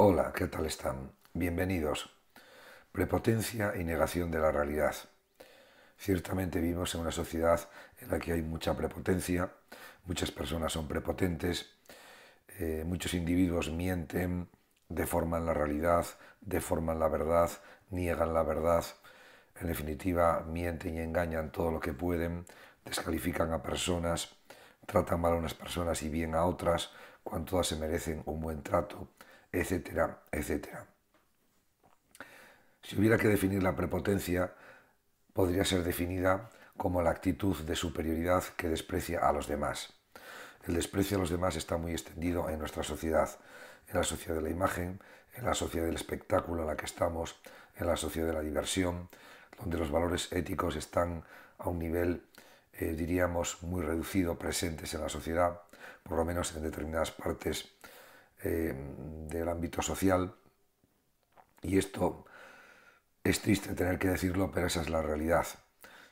Hola, ¿qué tal están? Bienvenidos. Prepotencia y negación de la realidad. Ciertamente vivimos en una sociedad en la que hay mucha prepotencia, muchas personas son prepotentes, eh, muchos individuos mienten, deforman la realidad, deforman la verdad, niegan la verdad, en definitiva mienten y engañan todo lo que pueden, descalifican a personas, tratan mal a unas personas y bien a otras, cuando todas se merecen un buen trato, etcétera, etcétera. Si hubiera que definir la prepotencia, podría ser definida como la actitud de superioridad que desprecia a los demás. El desprecio a los demás está muy extendido en nuestra sociedad, en la sociedad de la imagen, en la sociedad del espectáculo en la que estamos, en la sociedad de la diversión, donde los valores éticos están a un nivel, eh, diríamos, muy reducido, presentes en la sociedad, por lo menos en determinadas partes Em, del ámbito social. Y esto es triste tener que decirlo, pero esa es la realidad.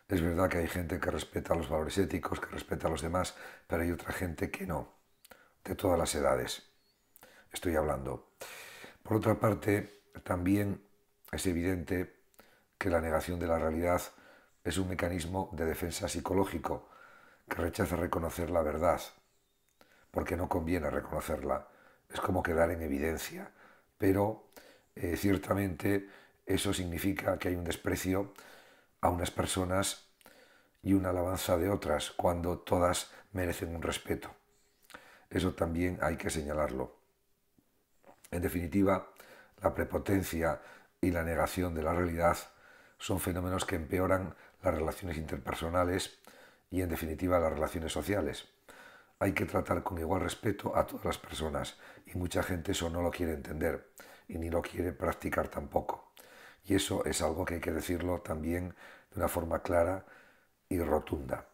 Es verdad que hay gente que respeta los valores éticos, que respeta a los demás, pero hay otra gente que no, de todas las edades. Estoy hablando. Por otra parte, también es evidente que la negación de la realidad es un mecanismo de defensa psicológico que rechaza reconocer la verdad, porque no conviene reconocerla es como quedar en evidencia, pero eh, ciertamente eso significa que hay un desprecio a unas personas y una alabanza de otras, cuando todas merecen un respeto. Eso también hay que señalarlo. En definitiva, la prepotencia y la negación de la realidad son fenómenos que empeoran las relaciones interpersonales y, en definitiva, las relaciones sociales hay que tratar con igual respeto a todas las personas y mucha gente eso no lo quiere entender y ni lo quiere practicar tampoco. Y eso es algo que hay que decirlo también de una forma clara y rotunda.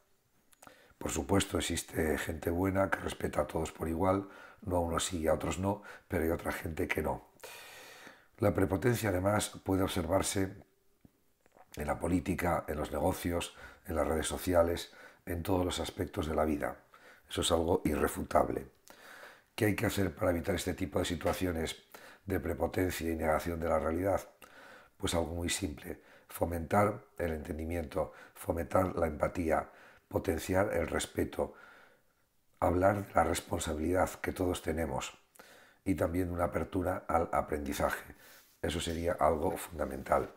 Por supuesto, existe gente buena que respeta a todos por igual, no a unos sí y a otros no, pero hay otra gente que no. La prepotencia además puede observarse en la política, en los negocios, en las redes sociales, en todos los aspectos de la vida. Eso es algo irrefutable. ¿Qué hay que hacer para evitar este tipo de situaciones de prepotencia y negación de la realidad? Pues algo muy simple, fomentar el entendimiento, fomentar la empatía, potenciar el respeto, hablar de la responsabilidad que todos tenemos y también una apertura al aprendizaje. Eso sería algo fundamental.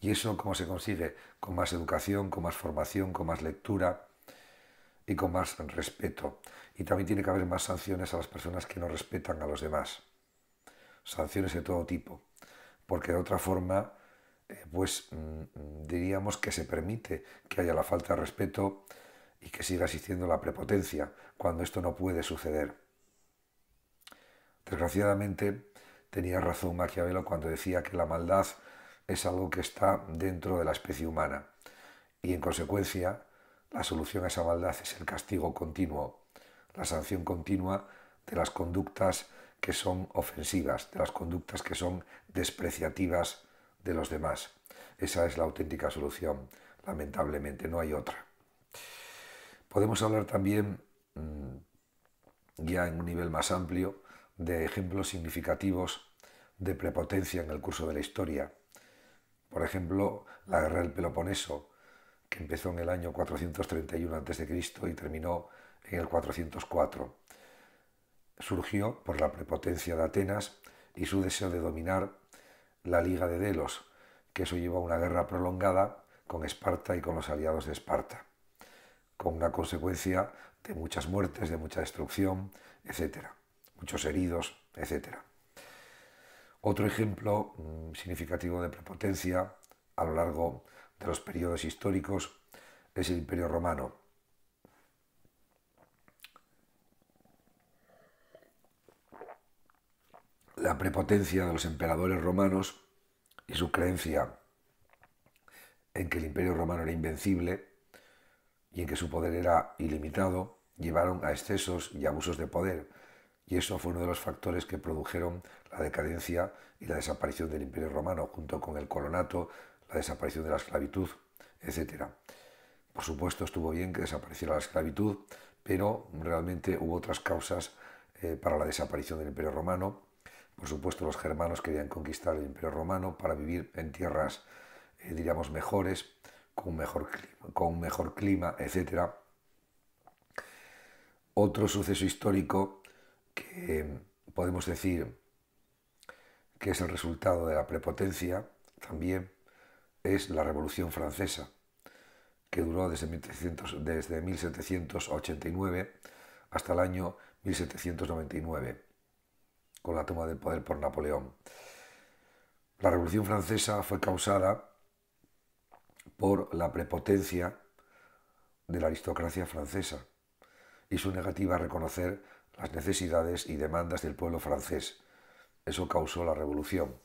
¿Y eso cómo se consigue? Con más educación, con más formación, con más lectura, y con más respeto. Y también tiene que haber más sanciones a las personas que no respetan a los demás. Sanciones de todo tipo. Porque de otra forma, eh, pues mm, diríamos que se permite que haya la falta de respeto y que siga existiendo la prepotencia, cuando esto no puede suceder. Desgraciadamente, tenía razón Maquiavelo cuando decía que la maldad es algo que está dentro de la especie humana y en consecuencia la solución a esa maldad es el castigo continuo, la sanción continua de las conductas que son ofensivas, de las conductas que son despreciativas de los demás. Esa es la auténtica solución, lamentablemente, no hay otra. Podemos hablar también, mm, ya en un nivel más amplio, de ejemplos significativos de prepotencia en el curso de la historia. Por ejemplo, la guerra del Peloponeso, que empezó en el año 431 a.C. y terminó en el 404. Surgió por la prepotencia de Atenas y su deseo de dominar la Liga de Delos, que eso llevó a una guerra prolongada con Esparta y con los aliados de Esparta, con una consecuencia de muchas muertes, de mucha destrucción, etc. Muchos heridos, etc. Otro ejemplo mm, significativo de prepotencia a lo largo de de los periodos históricos es el Imperio Romano. La prepotencia de los emperadores romanos y su creencia en que el Imperio Romano era invencible y en que su poder era ilimitado llevaron a excesos y abusos de poder, y eso fue uno de los factores que produjeron la decadencia y la desaparición del Imperio Romano, junto con el colonato la desaparición de la esclavitud, etc. Por supuesto, estuvo bien que desapareciera la esclavitud, pero realmente hubo otras causas eh, para la desaparición del Imperio Romano. Por supuesto, los germanos querían conquistar el Imperio Romano para vivir en tierras, eh, diríamos, mejores, con un mejor clima, con un mejor clima etc. Otro suceso histórico que em, podemos decir que es el resultado de la prepotencia también es la Revolución Francesa, que duró desde, 1789 hasta el año 1799, con la toma del poder por Napoleón. La Revolución Francesa fue causada por la prepotencia de la aristocracia francesa y su negativa a reconocer las necesidades y demandas del pueblo francés. Eso causó la revolución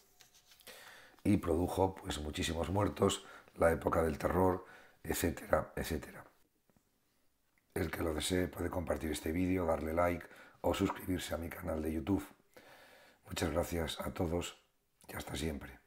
y produjo pues, muchísimos muertos, la época del terror, etcétera, etcétera. El que lo desee puede compartir este vídeo, darle like o suscribirse a mi canal de YouTube. Muchas gracias a todos y hasta siempre.